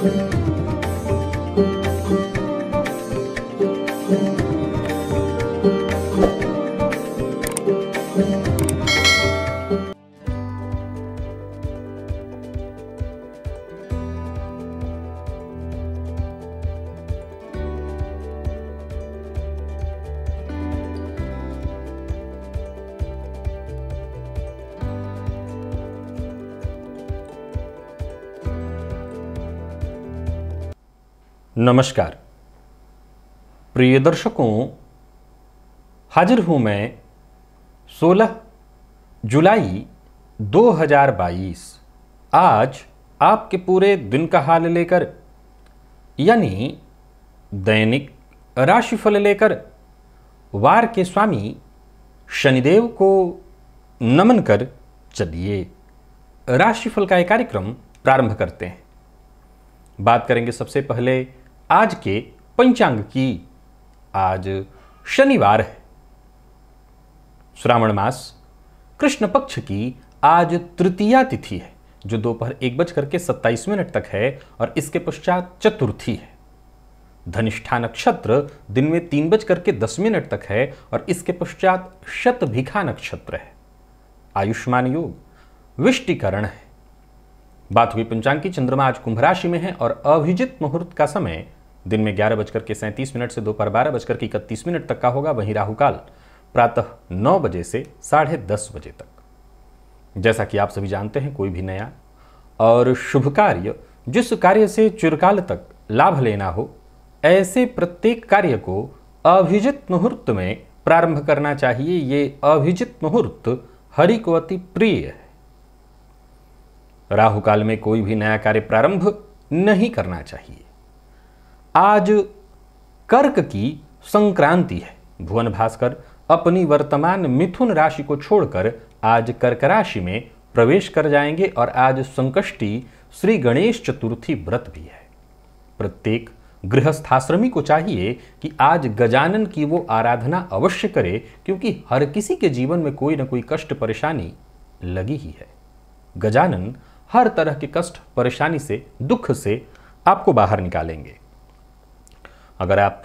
Thank you. नमस्कार प्रिय दर्शकों हाजिर हूं मैं 16 जुलाई 2022 आज आपके पूरे दिन का हाल लेकर यानी दैनिक राशिफल लेकर वार के स्वामी शनिदेव को नमन कर चलिए राशिफल का एक कार्यक्रम प्रारंभ करते हैं बात करेंगे सबसे पहले आज के पंचांग की आज शनिवार है श्रावण मास कृष्ण पक्ष की आज तृतीया तिथि है जो दोपहर एक बज करके सत्ताईस मिनट तक है और इसके पश्चात चतुर्थी है धनिष्ठा नक्षत्र दिन में तीन बज करके दस मिनट तक है और इसके पश्चात शतभिखा नक्षत्र है आयुष्मान योग विष्टिकरण है बात हुई पंचांग की चंद्रमा आज कुंभ राशि में है और अभिजित मुहूर्त का समय दिन में ग्यारह बजकर के सैंतीस मिनट से दोपहर बारह बजकर के इकतीस मिनट तक का होगा वहीं राहु काल प्रातः नौ बजे से साढ़े दस बजे तक जैसा कि आप सभी जानते हैं कोई भी नया और शुभ कार्य जिस कार्य से चिरकाल तक लाभ लेना हो ऐसे प्रत्येक कार्य को अभिजित मुहूर्त में प्रारंभ करना चाहिए ये अभिजित मुहूर्त हरि को अति प्रिय है राहु काल में कोई भी नया कार्य प्रारंभ नहीं करना चाहिए आज कर्क की संक्रांति है भुवन भास्कर अपनी वर्तमान मिथुन राशि को छोड़कर आज कर्क राशि में प्रवेश कर जाएंगे और आज संकष्टी श्री गणेश चतुर्थी व्रत भी है प्रत्येक गृहस्थाश्रमी को चाहिए कि आज गजानन की वो आराधना अवश्य करे क्योंकि हर किसी के जीवन में कोई ना कोई कष्ट परेशानी लगी ही है गजानन हर तरह के कष्ट परेशानी से दुख से आपको बाहर निकालेंगे अगर आप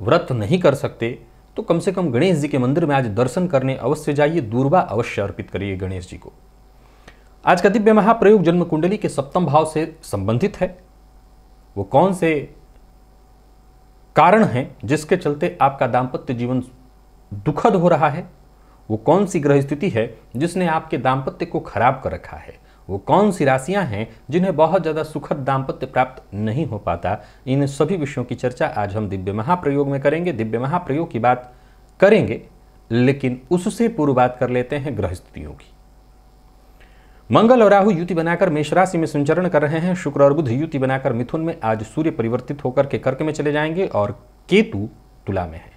व्रत नहीं कर सकते तो कम से कम गणेश जी के मंदिर में आज दर्शन करने अवश्य जाइए दूरबा अवश्य अर्पित करिए गणेश जी को आज का दिव्य महाप्रयोग जन्म कुंडली के सप्तम भाव से संबंधित है वो कौन से कारण हैं जिसके चलते आपका दाम्पत्य जीवन दुखद हो रहा है वो कौन सी ग्रह स्थिति है जिसने आपके दाम्पत्य को खराब कर रखा है वो कौन सी राशियां हैं जिन्हें बहुत ज़्यादा सुखद दाम्पत्य प्राप्त नहीं हो पाता इन सभी विषयों की चर्चा आज हम दिव्य महाप्रयोग में करेंगे दिव्य महाप्रयोग की बात करेंगे लेकिन उससे पूर्व बात कर लेते हैं ग्रह स्थितियों की मंगल और राहु युति बनाकर मेष राशि में संचरण कर रहे हैं शुक्र और बुध युति बनाकर मिथुन में आज सूर्य परिवर्तित होकर के कर्क में चले जाएंगे और केतु तुला में है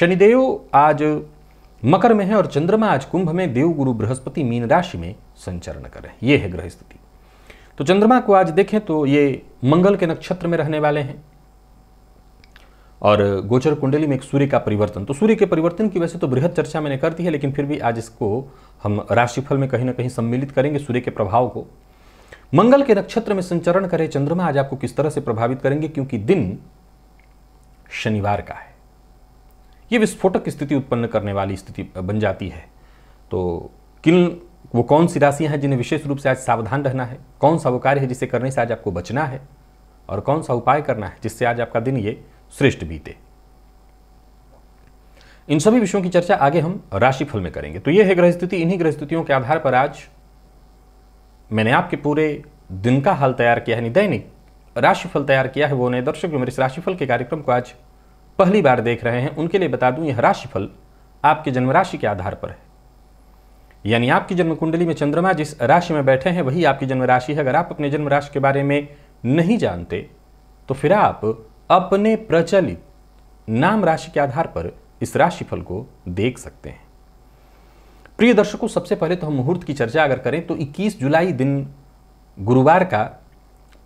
शनिदेव आज मकर में है और चंद्रमा आज कुंभ में देव गुरु बृहस्पति मीन राशि में संचरण करें ये है ग्रह स्थिति तो चंद्रमा को आज देखें तो ये मंगल के नक्षत्र में रहने वाले हैं और गोचर कुंडली में एक सूर्य का परिवर्तन तो सूर्य के परिवर्तन की वैसे तो बृहद चर्चा मैंने कर दी है लेकिन फिर भी आज इसको हम राशिफल में कहीं ना कहीं सम्मिलित करेंगे सूर्य के प्रभाव को मंगल के नक्षत्र में संचरण करें चंद्रमा आज आपको किस तरह से प्रभावित करेंगे क्योंकि दिन शनिवार का है ये विस्फोटक स्थिति उत्पन्न करने वाली स्थिति बन जाती है तो किन वो कौन सी राशियाँ हैं जिन्हें विशेष रूप से आज सावधान रहना है कौन सा वो कार्य है जिसे करने से आज आपको बचना है और कौन सा उपाय करना है जिससे आज आपका दिन ये श्रेष्ठ बीते इन सभी विषयों की चर्चा आगे हम राशिफल में करेंगे तो ये है ग्रह स्थिति इन्हीं ग्रह स्थितियों के आधार पर आज मैंने आपके पूरे दिन का हाल तैयार किया है नहीं दैनिक राशिफल तैयार किया है वो नए दर्शक मेरे इस राशिफल के कार्यक्रम को आज पहली बार देख रहे हैं उनके लिए बता दूं यह राशिफल आपके जन्म राशि के आधार पर है यानी आपकी जन्म कुंडली में चंद्रमा जिस राशि में बैठे हैं वही आपकी जन्म राशि है अगर आप अपने जन्म राशि के बारे में नहीं जानते तो फिर आप अपने प्रचलित नाम राशि के आधार पर इस राशिफल को देख सकते हैं प्रिय दर्शकों सबसे पहले तो हम मुहूर्त की चर्चा अगर करें तो 21 जुलाई दिन गुरुवार का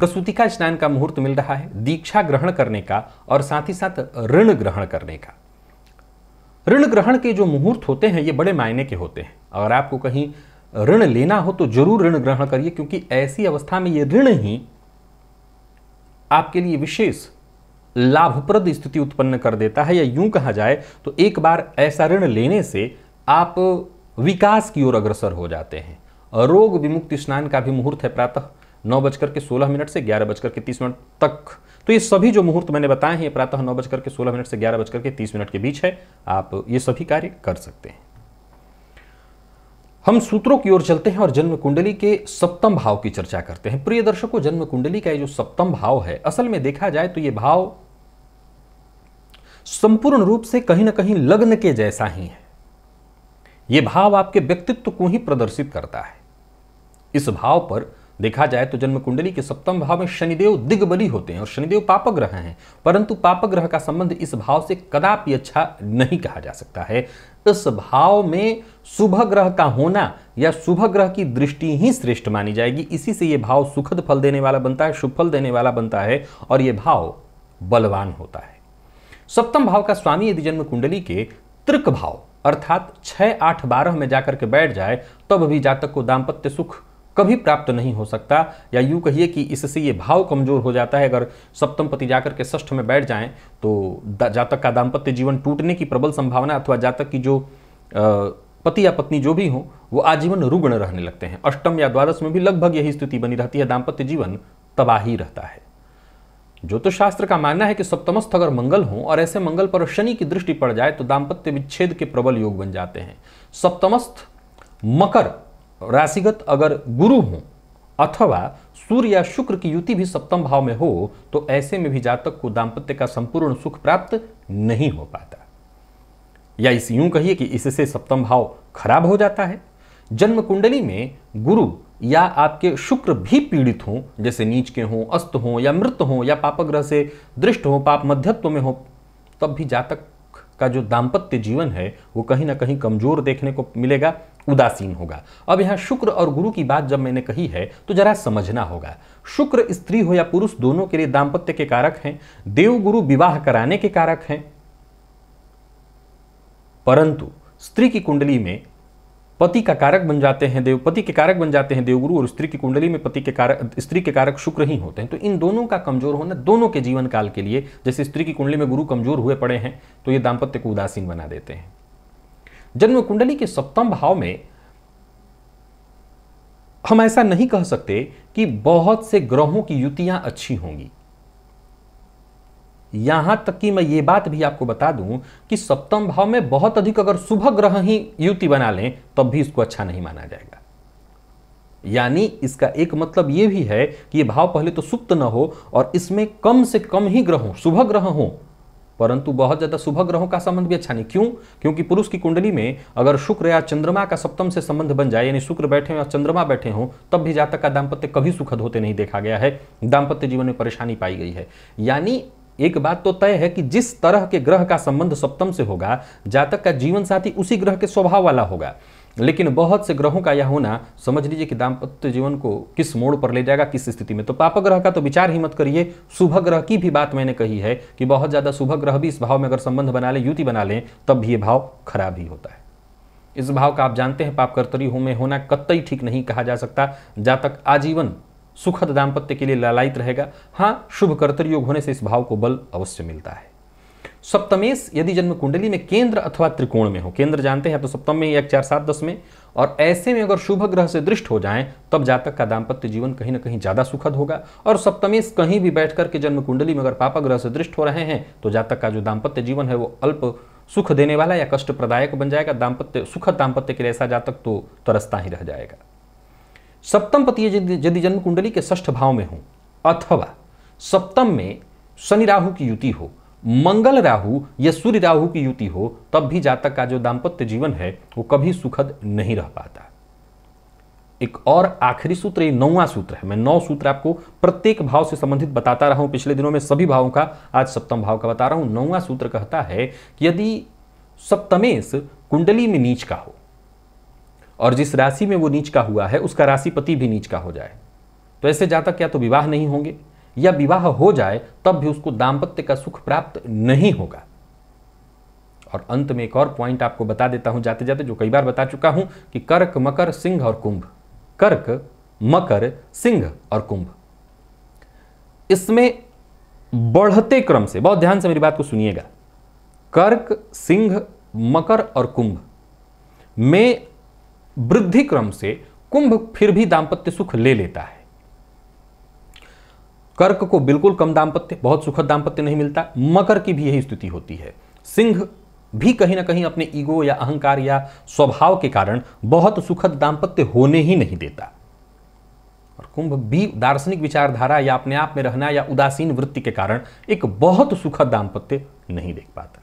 कसूती का स्नान का मुहूर्त मिल रहा है दीक्षा ग्रहण करने का और साथ ही साथ ऋण ग्रहण करने का ऋण ग्रहण के जो मुहूर्त होते हैं ये बड़े मायने के होते हैं अगर आपको कहीं ऋण लेना हो तो जरूर ऋण ग्रहण करिए क्योंकि ऐसी अवस्था में ये ऋण ही आपके लिए विशेष लाभप्रद स्थिति उत्पन्न कर देता है या यूं कहा जाए तो एक बार ऐसा ऋण लेने से आप विकास की ओर अग्रसर हो जाते हैं रोग विमुक्ति स्नान का भी मुहूर्त है प्रातः नौ बजकर के सोलह मिनट से ग्यारह बजकर के तीस मिनट तक तो ये सभी जो मुहूर्त मैंने बताए हैं ये प्रातः नौ बजकर के सोलह मिनट से ग्यारह बजकर के तीस मिनट के बीच है आप ये सभी कार्य कर सकते हैं हम सूत्रों की ओर चलते हैं और जन्म कुंडली के सप्तम भाव की चर्चा करते हैं प्रिय दर्शकों जन्म कुंडली का ये जो सप्तम भाव है असल में देखा जाए तो ये भाव संपूर्ण रूप से कहीं ना कहीं लग्न के जैसा ही है ये भाव आपके व्यक्तित्व को ही प्रदर्शित करता है इस भाव पर देखा जाए तो जन्म कुंडली के सप्तम भाव में शनिदेव दिग्बली होते हैं और शनिदेव पापग्रह हैं परंतु पापग्रह का संबंध इस भाव से कदापि अच्छा नहीं कहा जा सकता है इस भाव में शुभ ग्रह का होना या शुभ ग्रह की दृष्टि ही श्रेष्ठ मानी जाएगी इसी से यह भाव सुखद फल देने वाला बनता है शुभ फल देने वाला बनता है और ये भाव बलवान होता है सप्तम भाव का स्वामी यदि जन्म कुंडली के त्रिक भाव अर्थात छह आठ बारह में जाकर के बैठ जाए तब तो भी जातक को दाम्पत्य सुख कभी प्राप्त नहीं हो सकता या यूँ कहिए कि इससे ये भाव कमज़ोर हो जाता है अगर सप्तम पति जाकर के ष्ठ में बैठ जाएं तो जातक का दाम्पत्य जीवन टूटने की प्रबल संभावना अथवा जातक की जो पति या पत्नी जो भी हो वो आजीवन रुग्ण रहने लगते हैं अष्टम या द्वादश में भी लगभग यही स्थिति बनी रहती है दाम्पत्य जीवन तबाही रहता है ज्योतिष शास्त्र का मानना है कि सप्तमस्थ अगर मंगल हो और ऐसे मंगल पर शनि की दृष्टि पड़ जाए तो दाम्पत्य विच्छेद के प्रबल योग बन जाते हैं सप्तमस्थ मकर राशिगत अगर गुरु हो अथवा सूर्य या शुक्र की युति भी सप्तम भाव में हो तो ऐसे में भी जातक को दाम्पत्य का संपूर्ण सुख प्राप्त नहीं हो पाता या इस यूं कहिए कि इससे सप्तम भाव खराब हो जाता है जन्म कुंडली में गुरु या आपके शुक्र भी पीड़ित हों जैसे नीच के हों अस्त हों या मृत हों या पापग्रह से दृष्ट हों पाप मध्यत्व में हो तब भी जातक का जो दाम्पत्य जीवन है वो कहीं ना कहीं कमजोर देखने को मिलेगा उदासीन होगा अब यहाँ शुक्र और गुरु की बात जब मैंने कही है तो जरा समझना होगा शुक्र स्त्री हो या पुरुष दोनों के लिए दाम्पत्य के कारक हैं देव गुरु विवाह कराने के कारक हैं परंतु स्त्री की कुंडली में पति का कारक बन जाते हैं देवपति के कारक बन जाते हैं देवगुरु और स्त्री की कुंडली में पति के कारक स्त्री के कारक शुक्र ही होते हैं तो इन दोनों का कमजोर होना दोनों के जीवन काल के लिए जैसे स्त्री की कुंडली में गुरु कमजोर हुए पड़े हैं तो ये दाम्पत्य को उदासीन बना देते हैं जन्म कुंडली के सप्तम भाव में हम ऐसा नहीं कह सकते कि बहुत से ग्रहों की युतियां अच्छी होंगी यहां तक कि मैं ये बात भी आपको बता दूं कि सप्तम भाव में बहुत अधिक अगर शुभ ग्रह ही युति बना लें तब तो भी इसको अच्छा नहीं माना जाएगा यानी इसका एक मतलब यह भी है कि यह भाव पहले तो सुप्त न हो और इसमें कम से कम ही ग्रहों शुभ ग्रह हो परंतु बहुत ज्यादा शुभ ग्रहों का संबंध भी अच्छा नहीं क्यों क्योंकि पुरुष की कुंडली में अगर शुक्र या चंद्रमा का सप्तम से संबंध बन जाए यानी शुक्र बैठे हो या चंद्रमा बैठे हो तब भी जातक का दाम्पत्य कभी सुखद होते नहीं देखा गया है दाम्पत्य जीवन में परेशानी पाई गई है यानी एक बात तो तय है कि जिस तरह के ग्रह का संबंध सप्तम से होगा जातक का जीवन साथी उसी ग्रह के स्वभाव वाला होगा लेकिन बहुत से ग्रहों का यह होना समझ लीजिए कि दाम्पत्य जीवन को किस मोड़ पर ले जाएगा किस स्थिति में तो पाप ग्रह का तो विचार ही मत करिए शुभ ग्रह की भी बात मैंने कही है कि बहुत ज़्यादा शुभ ग्रह भी इस भाव में अगर संबंध बना लें युति बना लें तब भी ये भाव खराब ही होता है इस भाव का आप जानते हैं पापकर्तरी हो में होना कतई ठीक नहीं कहा जा सकता जातक आजीवन सुखद दाम्पत्य के लिए लालायित रहेगा हाँ शुभ कर्तरी योग होने से इस भाव को बल अवश्य मिलता है सप्तमेश यदि जन्म कुंडली में केंद्र अथवा त्रिकोण में हो केंद्र जानते हैं तो सप्तम में एक चार सात दस में और ऐसे में अगर शुभ ग्रह से दृष्ट हो जाएं तब जातक का दाम्पत्य जीवन कहीं ना कहीं ज़्यादा सुखद होगा और सप्तमेश कहीं भी बैठ करके जन्म कुंडली में अगर पापा ग्रह से दृष्ट हो रहे हैं तो जातक का जो दाम्पत्य जीवन है वो अल्प सुख देने वाला या कष्ट प्रदायक बन जाएगा दाम्पत्य सुखद दाम्पत्य के लिए ऐसा जातक तो तरसता ही रह जाएगा सप्तम पति यदि जन्म कुंडली के ष्ठ भाव में हो अथवा सप्तम में शनि राहु की युति हो मंगल राहु या सूर्य राहु की युति हो तब भी जातक का जो दाम्पत्य जीवन है वो कभी सुखद नहीं रह पाता एक और आखिरी सूत्र ये नौवा सूत्र है मैं नौ सूत्र आपको प्रत्येक भाव से संबंधित बताता रहा हूं पिछले दिनों में सभी भावों का आज सप्तम भाव का बता रहा हूं नौवा सूत्र कहता है कि यदि सप्तमेश कुंडली में नीच का हो और जिस राशि में वो नीच का हुआ है उसका राशिपति भी नीच का हो जाए तो ऐसे जातक क्या तो विवाह नहीं होंगे या विवाह हो जाए तब भी उसको दाम्पत्य का सुख प्राप्त नहीं होगा और अंत में एक और पॉइंट आपको बता देता हूं जाते जाते जो कई बार बता चुका हूं कि कर्क मकर सिंह और कुंभ कर्क मकर सिंह और कुंभ इसमें बढ़ते क्रम से बहुत ध्यान से मेरी बात को सुनिएगा कर्क सिंह मकर और कुंभ में वृद्धि क्रम से कुंभ फिर भी दाम्पत्य सुख ले लेता है कर्क को बिल्कुल कम दाम्पत्य बहुत सुखद दाम्पत्य नहीं मिलता मकर की भी यही स्थिति होती है सिंह भी कहीं ना कहीं अपने ईगो या अहंकार या स्वभाव के कारण बहुत सुखद दाम्पत्य होने ही नहीं देता और कुंभ भी दार्शनिक विचारधारा या अपने आप में रहना या उदासीन वृत्ति के कारण एक बहुत सुखद दाम्पत्य नहीं देख पाता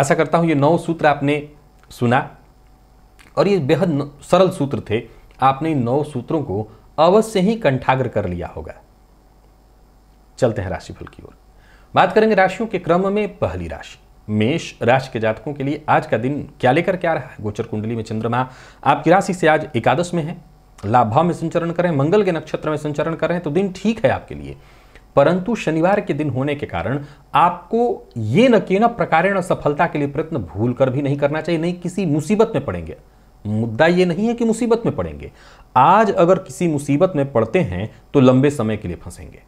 आशा करता हूं ये नौ सूत्र आपने सुना और ये बेहद सरल सूत्र थे आपने इन नौ सूत्रों को अवश्य ही कंठाग्र कर लिया होगा चलते हैं राशिफल की ओर बात करेंगे राशियों के क्रम में पहली राशि मेष राशि के जातकों के लिए आज का दिन क्या लेकर क्या रहा है गोचर कुंडली में चंद्रमा आपकी राशि से आज एकादश में है लाभ भाव में संचरण करें मंगल के नक्षत्र में संचरण करें तो दिन ठीक है आपके लिए परंतु शनिवार के दिन होने के कारण आपको ये न के न प्रकार सफलता के लिए प्रयत्न भूल कर भी नहीं करना चाहिए नहीं किसी मुसीबत में पड़ेंगे मुद्दा ये नहीं है कि मुसीबत में पड़ेंगे आज अगर किसी मुसीबत में पड़ते हैं तो लंबे समय के लिए फंसेंगे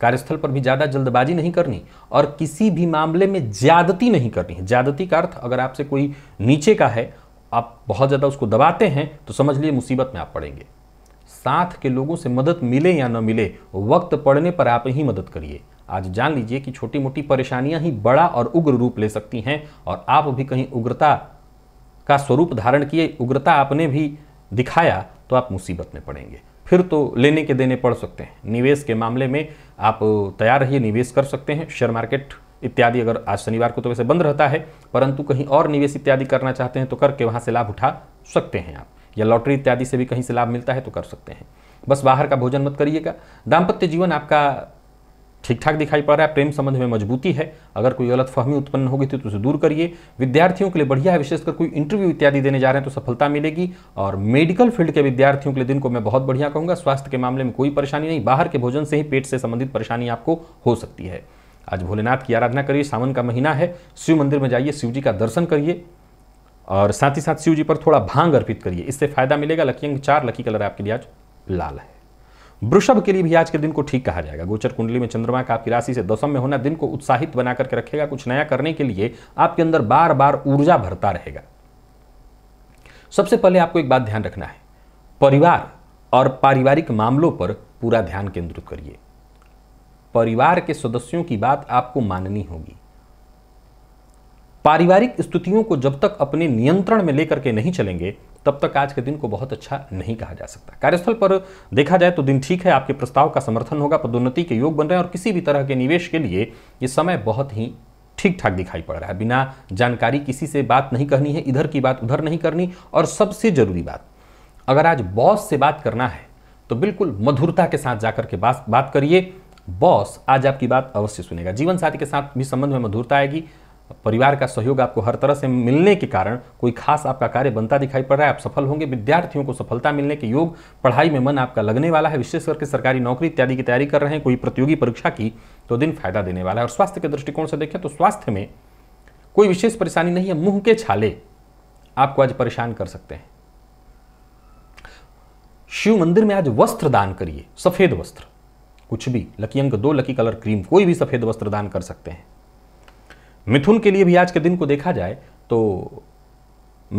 कार्यस्थल पर भी ज़्यादा जल्दबाजी नहीं करनी और किसी भी मामले में ज्यादती नहीं करनी है ज्यादती का अर्थ अगर आपसे कोई नीचे का है आप बहुत ज़्यादा उसको दबाते हैं तो समझ लिए मुसीबत में आप पड़ेंगे साथ के लोगों से मदद मिले या न मिले वक्त पड़ने पर आप ही मदद करिए आज जान लीजिए कि छोटी मोटी परेशानियां ही बड़ा और उग्र रूप ले सकती हैं और आप भी कहीं उग्रता का स्वरूप धारण किए उग्रता आपने भी दिखाया तो आप मुसीबत में पड़ेंगे फिर तो लेने के देने पड़ सकते हैं निवेश के मामले में आप तैयार रहिए निवेश कर सकते हैं शेयर मार्केट इत्यादि अगर आज शनिवार को तो वैसे बंद रहता है परंतु कहीं और निवेश इत्यादि करना चाहते हैं तो करके वहाँ से लाभ उठा सकते हैं आप या लॉटरी इत्यादि से भी कहीं से लाभ मिलता है तो कर सकते हैं बस बाहर का भोजन मत करिएगा दाम्पत्य जीवन आपका ठीक ठाक दिखाई पड़ रहा है प्रेम संबंध में मजबूती है अगर कोई गलत फहमी उत्पन्न होगी तो उसे दूर करिए विद्यार्थियों के लिए बढ़िया है विशेषकर कोई इंटरव्यू इत्यादि देने जा रहे हैं तो सफलता मिलेगी और मेडिकल फील्ड के विद्यार्थियों के लिए दिन को मैं बहुत बढ़िया कहूँगा स्वास्थ्य के मामले में कोई परेशानी नहीं बाहर के भोजन से ही पेट से संबंधित परेशानी आपको हो सकती है आज भोलेनाथ की आराधना करिए सावन का महीना है शिव मंदिर में जाइए शिव जी का दर्शन करिए और साथ ही साथ शिव जी पर थोड़ा भांग अर्पित करिए इससे फायदा मिलेगा लकी अंक चार लकी कलर आपके लिए आज लाल है वृषभ के लिए भी आज के दिन को ठीक कहा जाएगा गोचर कुंडली में चंद्रमा का आपकी राशि से दसम में होना दिन को उत्साहित बना करके रखेगा कुछ नया करने के लिए आपके अंदर बार बार ऊर्जा भरता रहेगा सबसे पहले आपको एक बात ध्यान रखना है परिवार और पारिवारिक मामलों पर पूरा ध्यान केंद्रित करिए परिवार के सदस्यों की बात आपको माननी होगी पारिवारिक स्थितियों को जब तक अपने नियंत्रण में लेकर के नहीं चलेंगे तब तक आज के दिन को बहुत अच्छा नहीं कहा जा सकता कार्यस्थल पर देखा जाए तो दिन ठीक है आपके प्रस्ताव का समर्थन होगा पदोन्नति के योग बन रहे हैं और किसी भी तरह के निवेश के लिए ये समय बहुत ही ठीक ठाक दिखाई पड़ रहा है बिना जानकारी किसी से बात नहीं करनी है इधर की बात उधर नहीं करनी और सबसे जरूरी बात अगर आज बॉस से बात करना है तो बिल्कुल मधुरता के साथ जाकर के बात बात करिए बॉस आज आपकी बात अवश्य सुनेगा जीवन साथी के साथ भी संबंध में मधुरता आएगी परिवार का सहयोग आपको हर तरह से मिलने के कारण कोई खास आपका कार्य बनता दिखाई पड़ रहा है आप सफल होंगे विद्यार्थियों को सफलता मिलने के योग पढ़ाई में मन आपका लगने वाला है विशेष करके सरकारी नौकरी इत्यादि की तैयारी कर रहे हैं कोई प्रतियोगी परीक्षा की तो दिन फायदा देने वाला है और स्वास्थ्य के दृष्टिकोण से देखें तो स्वास्थ्य में कोई विशेष परेशानी नहीं है मुंह के छाले आपको आज परेशान कर सकते हैं शिव मंदिर में आज वस्त्र दान करिए सफेद वस्त्र कुछ भी लकी अंक दो लकी कलर क्रीम कोई भी सफेद वस्त्र दान कर सकते हैं मिथुन के लिए भी आज के दिन को देखा जाए तो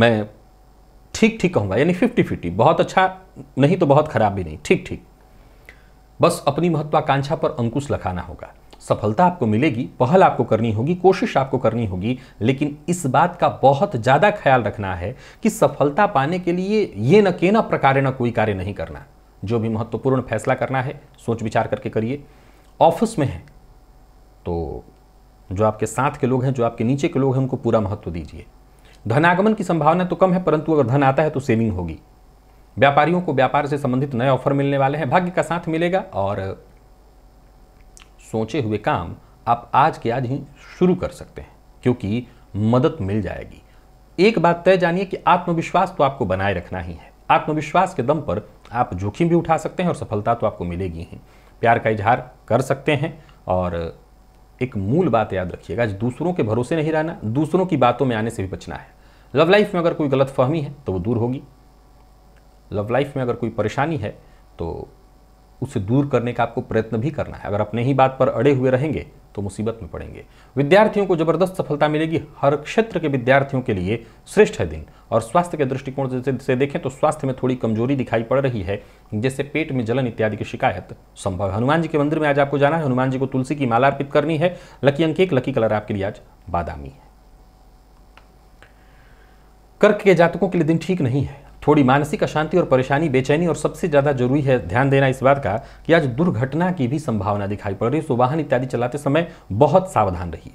मैं ठीक ठीक कहूँगा यानी फिफ्टी फिफ्टी बहुत अच्छा नहीं तो बहुत खराब भी नहीं ठीक ठीक बस अपनी महत्वाकांक्षा पर अंकुश लखाना होगा सफलता आपको मिलेगी पहल आपको करनी होगी कोशिश आपको करनी होगी लेकिन इस बात का बहुत ज़्यादा ख्याल रखना है कि सफलता पाने के लिए ये न के न प्रकार न कोई कार्य नहीं करना जो भी महत्वपूर्ण फैसला करना है सोच विचार करके करिए ऑफिस में है तो जो आपके साथ के लोग हैं जो आपके नीचे के लोग हैं उनको पूरा महत्व दीजिए धनागमन की संभावना तो कम है परंतु अगर धन आता है तो सेविंग होगी व्यापारियों को व्यापार से संबंधित नए ऑफर मिलने वाले हैं भाग्य का साथ मिलेगा और सोचे हुए काम आप आज के आज ही शुरू कर सकते हैं क्योंकि मदद मिल जाएगी एक बात तय जानिए कि आत्मविश्वास तो आपको बनाए रखना ही है आत्मविश्वास के दम पर आप जोखिम भी उठा सकते हैं और सफलता तो आपको मिलेगी ही प्यार का इजहार कर सकते हैं और एक मूल बात याद रखिएगा आज दूसरों के भरोसे नहीं रहना दूसरों की बातों में आने से भी बचना है लव लाइफ में अगर कोई गलत फहमी है तो वो दूर होगी लव लाइफ में अगर कोई परेशानी है तो उसे दूर करने का आपको प्रयत्न भी करना है अगर अपने ही बात पर अड़े हुए रहेंगे तो मुसीबत में पड़ेंगे विद्यार्थियों को जबरदस्त सफलता मिलेगी हर क्षेत्र के विद्यार्थियों के लिए श्रेष्ठ है दिन और स्वास्थ्य के दृष्टिकोण से देखें तो स्वास्थ्य में थोड़ी कमजोरी दिखाई पड़ रही है जैसे पेट में जलन इत्यादि की शिकायत संभव है हनुमान जी के मंदिर में आज आपको जाना है हनुमान जी को तुलसी की माला अर्पित करनी है लकी अंक एक लकी कलर आपके लिए आज बादामी है कर्क के जातकों के लिए दिन ठीक नहीं है थोड़ी मानसिक अशांति और परेशानी बेचैनी और सबसे ज़्यादा जरूरी है ध्यान देना इस बात का कि आज दुर्घटना की भी संभावना दिखाई पड़ रही है वाहन इत्यादि चलाते समय बहुत सावधान रहिए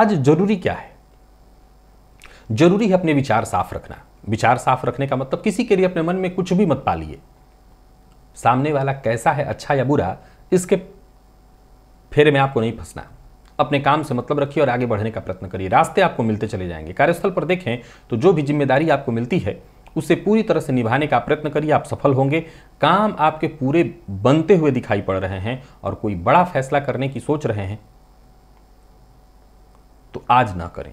आज जरूरी क्या है जरूरी है अपने विचार साफ रखना विचार साफ रखने का मतलब किसी के लिए अपने मन में कुछ भी मत पालिए सामने वाला कैसा है अच्छा या बुरा इसके फेरे में आपको नहीं फंसना अपने काम से मतलब रखिए और आगे बढ़ने का प्रयत्न करिए रास्ते आपको मिलते चले जाएंगे कार्यस्थल पर देखें तो जो भी जिम्मेदारी आपको मिलती है उसे पूरी तरह से निभाने का प्रयत्न करिए आप सफल होंगे काम आपके पूरे बनते हुए दिखाई पड़ रहे हैं और कोई बड़ा फैसला करने की सोच रहे हैं तो आज ना करें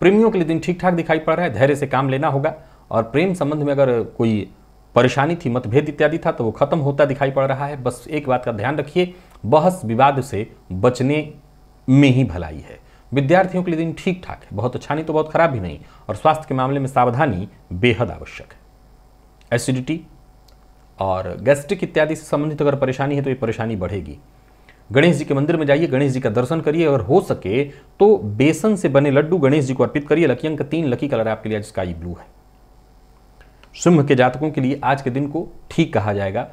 प्रेमियों के लिए दिन ठीक ठाक दिखाई पड़ रहा है धैर्य से काम लेना होगा और प्रेम संबंध में अगर कोई परेशानी थी मतभेद इत्यादि था तो वो खत्म होता दिखाई पड़ रहा है बस एक बात का ध्यान रखिए बहस विवाद से बचने में ही भलाई है विद्यार्थियों के लिए दिन ठीक ठाक है बहुत अच्छा नहीं तो बहुत खराब भी नहीं और स्वास्थ्य के मामले में सावधानी बेहद आवश्यक है एसिडिटी और गैस्ट्रिक इत्यादि से संबंधित अगर परेशानी है तो ये परेशानी बढ़ेगी गणेश जी के मंदिर में जाइए गणेश जी का दर्शन करिए अगर हो सके तो बेसन से बने लड्डू गणेश जी को अर्पित करिए लकी अंक तीन लकी कलर आपके लिए स्काई ब्लू है सिंह के जातकों के लिए आज के दिन को ठीक कहा जाएगा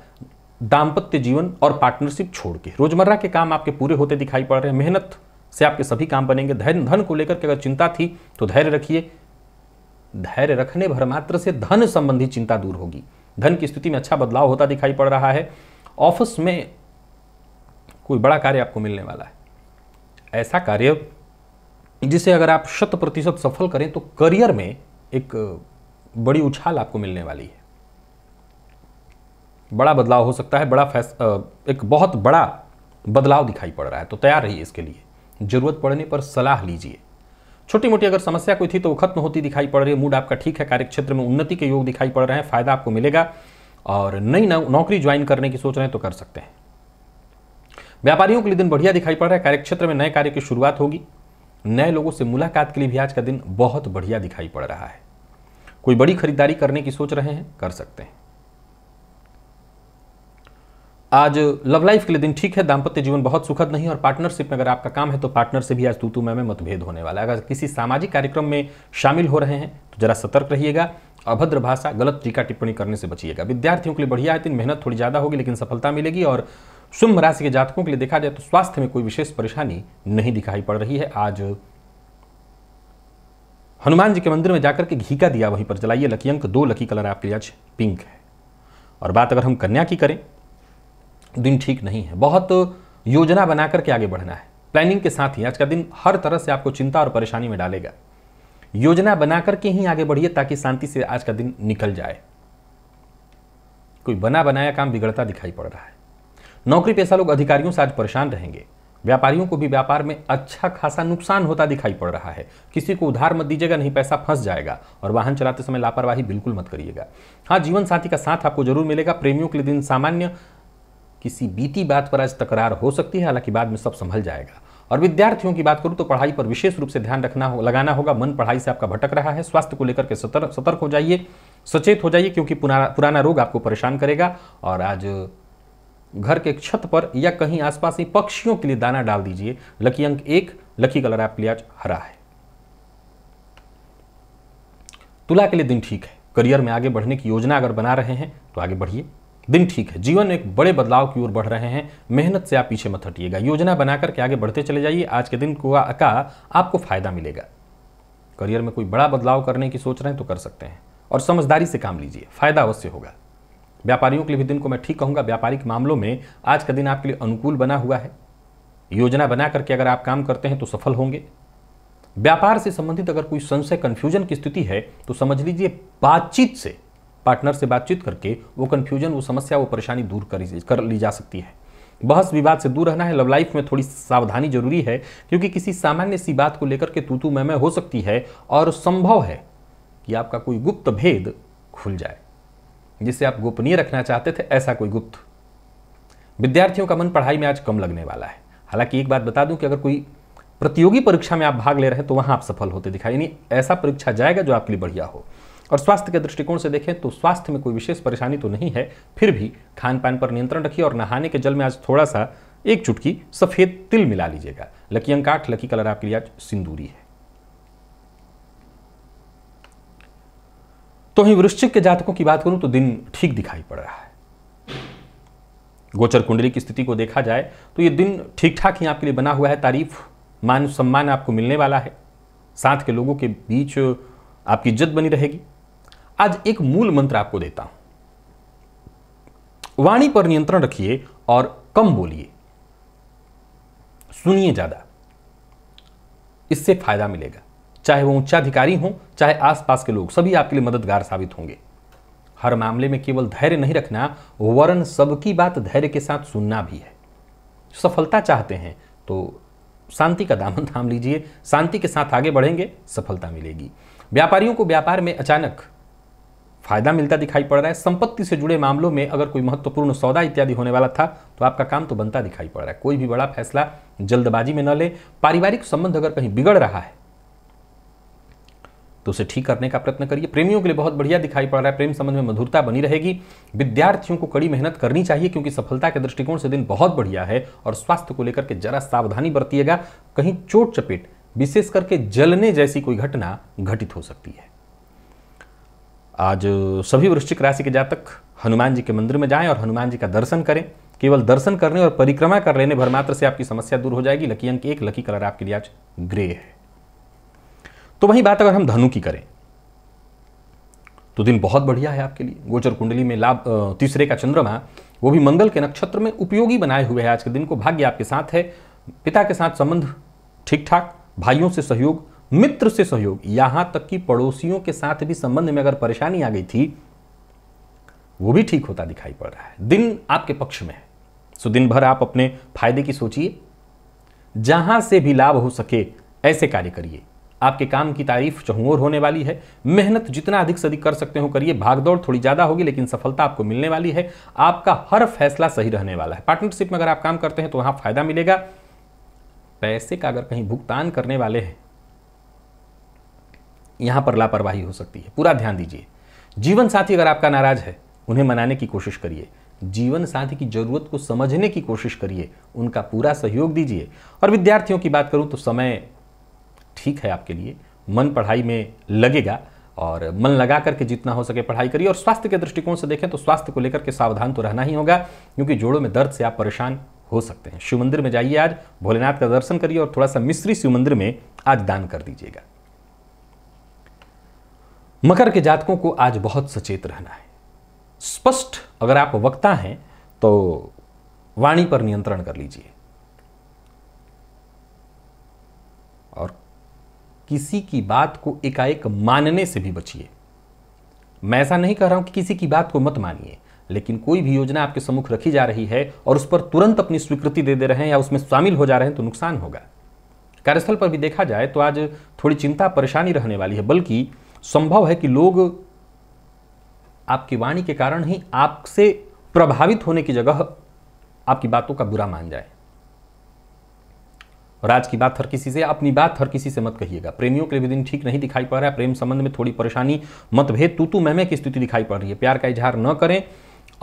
दाम्पत्य जीवन और पार्टनरशिप छोड़ के रोजमर्रा के काम आपके पूरे होते दिखाई पड़ रहे हैं मेहनत से आपके सभी काम बनेंगे धैर्य धन को लेकर के अगर चिंता थी तो धैर्य रखिए धैर्य रखने भर मात्र से धन संबंधी चिंता दूर होगी धन की स्थिति में अच्छा बदलाव होता दिखाई पड़ रहा है ऑफिस में कोई बड़ा कार्य आपको मिलने वाला है ऐसा कार्य जिसे अगर आप शत प्रतिशत सफल करें तो करियर में एक बड़ी उछाल आपको मिलने वाली है बड़ा बदलाव हो सकता है बड़ा फैस एक बहुत बड़ा बदलाव दिखाई पड़ रहा है तो तैयार रहिए इसके लिए जरूरत पड़ने पर सलाह लीजिए छोटी मोटी अगर समस्या कोई थी तो वो खत्म होती दिखाई पड़ रही है मूड आपका ठीक है कार्यक्षेत्र में उन्नति के योग दिखाई पड़ रहे हैं फायदा आपको मिलेगा और नई नौकरी ज्वाइन करने की सोच रहे हैं तो कर सकते हैं व्यापारियों के लिए दिन बढ़िया दिखाई पड़ रहा है कार्यक्षेत्र में नए कार्य की शुरुआत होगी नए लोगों से मुलाकात के लिए भी आज का दिन बहुत बढ़िया दिखाई पड़ रहा है कोई बड़ी खरीदारी करने की सोच रहे हैं कर सकते हैं आज लव लाइफ के लिए दिन ठीक है दाम्पत्य जीवन बहुत सुखद नहीं और पार्टनरशिप में अगर आपका काम है तो पार्टनर से भी आज तू मैं में मतभेद होने वाला है अगर किसी सामाजिक कार्यक्रम में शामिल हो रहे हैं तो जरा सतर्क रहिएगा अभद्र भाषा गलत टीका टिप्पणी करने से बचिएगा विद्यार्थियों के लिए बढ़िया है दिन मेहनत थोड़ी ज़्यादा होगी लेकिन सफलता मिलेगी और शुभ राशि के जातकों के लिए देखा जाए तो स्वास्थ्य में कोई विशेष परेशानी नहीं दिखाई पड़ रही है आज हनुमान जी के मंदिर में जाकर के घी का दिया वहीं पर जलाइए लकी अंक दो लकी कलर आपके लिए आज पिंक है और बात अगर हम कन्या की करें दिन ठीक नहीं है बहुत योजना बना करके आगे बढ़ना है प्लानिंग के साथ ही आज का दिन हर तरह से आपको चिंता और परेशानी में डालेगा योजना बना करके ही आगे बढ़िए ताकि शांति से आज का दिन निकल जाए कोई बना बनाया काम बिगड़ता दिखाई पड़ रहा है नौकरी पेशा लोग अधिकारियों से आज परेशान रहेंगे व्यापारियों को भी व्यापार में अच्छा खासा नुकसान होता दिखाई पड़ रहा है किसी को उधार मत दीजिएगा नहीं पैसा फंस जाएगा और वाहन चलाते समय लापरवाही बिल्कुल मत करिएगा हाँ जीवन साथी का साथ आपको जरूर मिलेगा प्रेमियों के लिए दिन सामान्य किसी बीती बात पर आज तकरार हो सकती है हालांकि बाद में सब संभल जाएगा और विद्यार्थियों की बात करूं तो पढ़ाई पर विशेष रूप से ध्यान रखना हो लगाना होगा मन पढ़ाई से आपका भटक रहा है स्वास्थ्य को लेकर के सतर, सतर्क हो जाइए सचेत हो जाइए क्योंकि पुराना पुराना रोग आपको परेशान करेगा और आज घर के छत पर या कहीं आसपास ही पक्षियों के लिए दाना डाल दीजिए लकी अंक एक लकी कलर आपके लिए आज हरा है तुला के लिए दिन ठीक है करियर में आगे बढ़ने की योजना अगर बना रहे हैं तो आगे बढ़िए दिन ठीक है जीवन एक बड़े बदलाव की ओर बढ़ रहे हैं मेहनत से आप पीछे मत हटिएगा योजना बनाकर के आगे बढ़ते चले जाइए आज के दिन को का आपको फायदा मिलेगा करियर में कोई बड़ा बदलाव करने की सोच रहे हैं तो कर सकते हैं और समझदारी से काम लीजिए फायदा अवश्य होगा व्यापारियों के लिए भी दिन को मैं ठीक कहूंगा व्यापारिक मामलों में आज का दिन आपके लिए अनुकूल बना हुआ है योजना बना करके अगर आप काम करते हैं तो सफल होंगे व्यापार से संबंधित अगर कोई संशय कन्फ्यूजन की स्थिति है तो समझ लीजिए बातचीत से पार्टनर से बातचीत करके वो कन्फ्यूजन वो समस्या वो परेशानी दूर कर, कर ली जा सकती है बहस विवाद से दूर रहना है लव लाइफ में थोड़ी सावधानी जरूरी है क्योंकि किसी सामान्य सी बात को लेकर के तू तू मैं हो सकती है और संभव है कि आपका कोई गुप्त भेद खुल जाए जिसे आप गोपनीय रखना चाहते थे ऐसा कोई गुप्त विद्यार्थियों का मन पढ़ाई में आज कम लगने वाला है हालांकि एक बात बता दूं कि अगर कोई प्रतियोगी परीक्षा में आप भाग ले रहे हैं तो वहां आप सफल होते दिखाई यानी ऐसा परीक्षा जाएगा जो आपके लिए बढ़िया हो और स्वास्थ्य के दृष्टिकोण से देखें तो स्वास्थ्य में कोई विशेष परेशानी तो नहीं है फिर भी खान पान पर नियंत्रण रखिए और नहाने के जल में आज थोड़ा सा एक चुटकी सफ़ेद तिल मिला लीजिएगा लकी अंक आठ लकी कलर आपके लिए आज सिंदूरी है तो ही वृश्चिक के जातकों की बात करूं तो दिन ठीक दिखाई पड़ रहा है गोचर कुंडली की स्थिति को देखा जाए तो यह दिन ठीक ठाक ही आपके लिए बना हुआ है तारीफ मान सम्मान आपको मिलने वाला है साथ के लोगों के बीच आपकी इज्जत बनी रहेगी आज एक मूल मंत्र आपको देता हूं वाणी पर नियंत्रण रखिए और कम बोलिए सुनिए ज्यादा इससे फायदा मिलेगा चाहे वो उच्चाधिकारी हो चाहे आसपास के लोग सभी आपके लिए मददगार साबित होंगे हर मामले में केवल धैर्य नहीं रखना वरन सबकी बात धैर्य के साथ सुनना भी है सफलता चाहते हैं तो शांति का दामन थाम लीजिए शांति के साथ आगे बढ़ेंगे सफलता मिलेगी व्यापारियों को व्यापार में अचानक फायदा मिलता दिखाई पड़ रहा है संपत्ति से जुड़े मामलों में अगर कोई महत्वपूर्ण सौदा इत्यादि होने वाला था तो आपका काम तो बनता दिखाई पड़ रहा है कोई भी बड़ा फैसला जल्दबाजी में न ले पारिवारिक संबंध अगर कहीं बिगड़ रहा है तो उसे ठीक करने का प्रयत्न करिए प्रेमियों के लिए बहुत बढ़िया दिखाई पड़ रहा है प्रेम संबंध में मधुरता बनी रहेगी विद्यार्थियों को कड़ी मेहनत करनी चाहिए क्योंकि सफलता के दृष्टिकोण से दिन बहुत बढ़िया है और स्वास्थ्य को लेकर के जरा सावधानी बरतिएगा कहीं चोट चपेट विशेष करके जलने जैसी कोई घटना घटित हो सकती है आज सभी वृश्चिक राशि के जातक हनुमान जी के मंदिर में जाएं और हनुमान जी का दर्शन करें केवल दर्शन करने और परिक्रमा कर लेने भर मात्र से आपकी समस्या दूर हो जाएगी लकी अंक एक लकी कलर आपके लिए आज ग्रे है तो वही बात अगर हम धनु की करें तो दिन बहुत बढ़िया है आपके लिए गोचर कुंडली में लाभ तीसरे का चंद्रमा वो भी मंगल के नक्षत्र में उपयोगी बनाए हुए हैं आज के दिन को भाग्य आपके साथ है पिता के साथ संबंध ठीक ठाक भाइयों से सहयोग मित्र से सहयोग यहां तक कि पड़ोसियों के साथ भी संबंध में अगर परेशानी आ गई थी वो भी ठीक होता दिखाई पड़ रहा है दिन आपके पक्ष में है सो दिन भर आप अपने फायदे की सोचिए जहां से भी लाभ हो सके ऐसे कार्य करिए आपके काम की तारीफ चहुओर होने वाली है मेहनत जितना अधिक से अधिक कर सकते हो करिए भागदौड़ थोड़ी ज़्यादा होगी लेकिन सफलता आपको मिलने वाली है आपका हर फैसला सही रहने वाला है पार्टनरशिप में अगर आप काम करते हैं तो वहां फायदा मिलेगा पैसे का अगर कहीं भुगतान करने वाले हैं यहाँ पर लापरवाही हो सकती है पूरा ध्यान दीजिए जीवन साथी अगर आपका नाराज है उन्हें मनाने की कोशिश करिए जीवन साथी की जरूरत को समझने की कोशिश करिए उनका पूरा सहयोग दीजिए और विद्यार्थियों की बात करूँ तो समय ठीक है आपके लिए मन पढ़ाई में लगेगा और मन लगा करके जितना हो सके पढ़ाई करिए और स्वास्थ्य के दृष्टिकोण से देखें तो स्वास्थ्य को लेकर के सावधान तो रहना ही होगा क्योंकि जोड़ों में दर्द से आप परेशान हो सकते हैं शिव मंदिर में जाइए आज भोलेनाथ का दर्शन करिए और थोड़ा सा मिश्री शिव मंदिर में आज दान कर दीजिएगा मकर के जातकों को आज बहुत सचेत रहना है स्पष्ट अगर आप वक्ता हैं तो वाणी पर नियंत्रण कर लीजिए और किसी की बात को एकाएक मानने से भी बचिए मैं ऐसा नहीं कह रहा हूं कि किसी की बात को मत मानिए लेकिन कोई भी योजना आपके सम्मुख रखी जा रही है और उस पर तुरंत अपनी स्वीकृति दे दे रहे हैं या उसमें शामिल हो जा रहे हैं तो नुकसान होगा कार्यस्थल पर भी देखा जाए तो आज थोड़ी चिंता परेशानी रहने वाली है बल्कि संभव है कि लोग आपकी वाणी के कारण ही आपसे प्रभावित होने की जगह आपकी बातों का बुरा मान जाए और आज की बात हर किसी से अपनी बात हर किसी से मत कहिएगा प्रेमियों के लिए भी दिन ठीक नहीं दिखाई पड़ रहा है प्रेम संबंध में थोड़ी परेशानी मतभेद तू तू मैं की स्थिति दिखाई पड़ रही है प्यार का इजहार न करें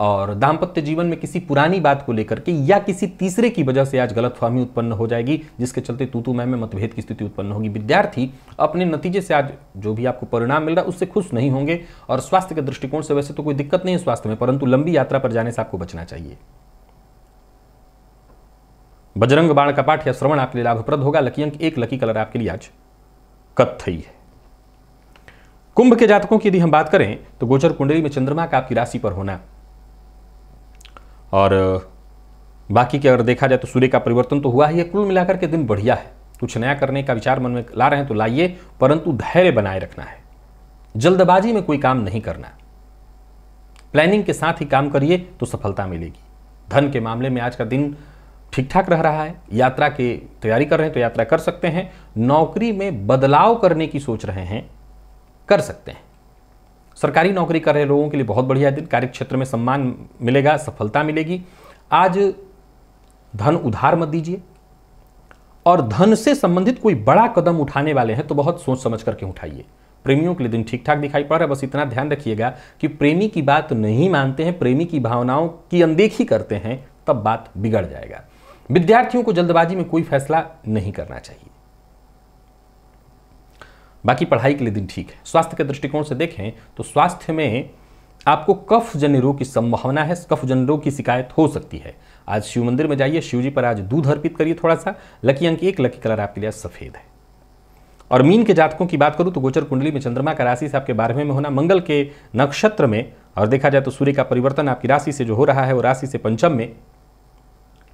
और दाम्पत्य जीवन में किसी पुरानी बात को लेकर के या किसी तीसरे की वजह से आज गलतफहमी उत्पन्न हो जाएगी जिसके चलते तू तू मैं में मतभेद की स्थिति उत्पन्न होगी विद्यार्थी अपने नतीजे से आज जो भी आपको परिणाम मिल रहा है उससे खुश नहीं होंगे और स्वास्थ्य के दृष्टिकोण से वैसे तो कोई दिक्कत नहीं है स्वास्थ्य में परंतु लंबी यात्रा पर जाने से आपको बचना चाहिए बजरंग बाण का पाठ या श्रवण आपके लिए लाभप्रद होगा लकी अंक एक लकी कलर आपके लिए आज कथई है कुंभ के जातकों की यदि हम बात करें तो गोचर कुंडली में चंद्रमा का आपकी राशि पर होना और बाकी के अगर देखा जाए तो सूर्य का परिवर्तन तो हुआ ही है कुल मिलाकर के दिन बढ़िया है कुछ नया करने का विचार मन में ला रहे हैं तो लाइए परंतु धैर्य बनाए रखना है जल्दबाजी में कोई काम नहीं करना प्लानिंग के साथ ही काम करिए तो सफलता मिलेगी धन के मामले में आज का दिन ठीक ठाक रह रहा है यात्रा की तैयारी कर रहे हैं तो यात्रा कर सकते हैं नौकरी में बदलाव करने की सोच रहे हैं कर सकते हैं सरकारी नौकरी कर रहे लोगों के लिए बहुत बढ़िया दिन कार्य क्षेत्र में सम्मान मिलेगा सफलता मिलेगी आज धन उधार मत दीजिए और धन से संबंधित कोई बड़ा कदम उठाने वाले हैं तो बहुत सोच समझ करके उठाइए प्रेमियों के लिए दिन ठीक ठाक दिखाई पड़ रहा है बस इतना ध्यान रखिएगा कि प्रेमी की बात नहीं मानते हैं प्रेमी की भावनाओं की अनदेखी करते हैं तब बात बिगड़ जाएगा विद्यार्थियों को जल्दबाजी में कोई फैसला नहीं करना चाहिए बाकी पढ़ाई के लिए दिन ठीक है स्वास्थ्य के दृष्टिकोण से देखें तो स्वास्थ्य में आपको कफ जन्य रोग की संभावना है कफ जन्य रोग की शिकायत हो सकती है आज शिव मंदिर में जाइए शिव जी पर आज दूध अर्पित करिए थोड़ा सा लकी अंक एक लकी कलर आपके लिए सफ़ेद है और मीन के जातकों की बात करूं तो गोचर कुंडली में चंद्रमा का राशि से आपके बारहवें में होना मंगल के नक्षत्र में और देखा जाए तो सूर्य का परिवर्तन आपकी राशि से जो हो रहा है वो राशि से पंचम में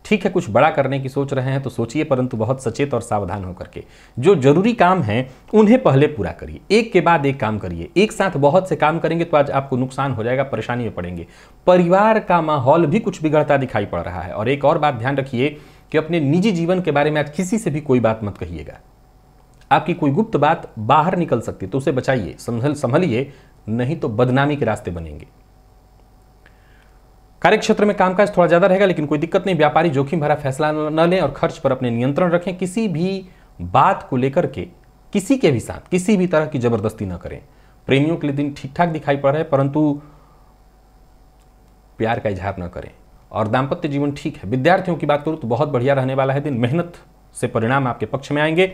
ठीक है कुछ बड़ा करने की सोच रहे हैं तो सोचिए परंतु बहुत सचेत और सावधान होकर के जो जरूरी काम हैं उन्हें पहले पूरा करिए एक के बाद एक काम करिए एक साथ बहुत से काम करेंगे तो आज आपको नुकसान हो जाएगा परेशानी में पड़ेंगे परिवार का माहौल भी कुछ बिगड़ता दिखाई पड़ रहा है और एक और बात ध्यान रखिए कि अपने निजी जीवन के बारे में आज किसी से भी कोई बात मत कहिएगा आपकी कोई गुप्त बात बाहर निकल सकती है तो उसे बचाइए संभलिए नहीं तो बदनामी के रास्ते बनेंगे कार्यक्षेत्र में कामकाज थोड़ा ज़्यादा रहेगा लेकिन कोई दिक्कत नहीं व्यापारी जोखिम भरा फैसला न लें और खर्च पर अपने नियंत्रण रखें किसी भी बात को लेकर के किसी के भी साथ किसी भी तरह की जबरदस्ती न करें प्रेमियों के लिए दिन ठीक ठाक दिखाई पड़ रहे हैं परंतु प्यार का इजहार न करें और दाम्पत्य जीवन ठीक है विद्यार्थियों की बात करूं तो बहुत बढ़िया रहने वाला है दिन मेहनत से परिणाम आपके पक्ष में आएंगे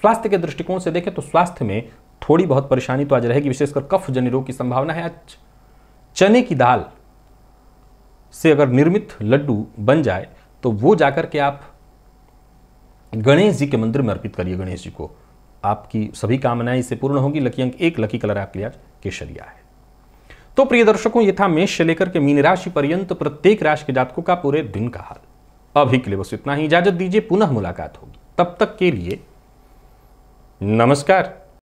स्वास्थ्य के दृष्टिकोण से देखें तो स्वास्थ्य में थोड़ी बहुत परेशानी तो आज रहेगी विशेषकर कफ जन्य रोग की संभावना है आज चने की दाल से अगर निर्मित लड्डू बन जाए तो वो जाकर के आप गणेश जी के मंदिर में अर्पित करिए गणेश जी को आपकी सभी कामनाएं इससे पूर्ण होंगी लकी अंक एक लकी कलर आपके लिए केसरिया है तो प्रिय दर्शकों ये था मेष से लेकर के मीन राशि पर्यंत प्रत्येक राशि के जातकों का पूरे दिन का हाल अभी के लिए बस इतना ही इजाजत दीजिए पुनः मुलाकात होगी तब तक के लिए नमस्कार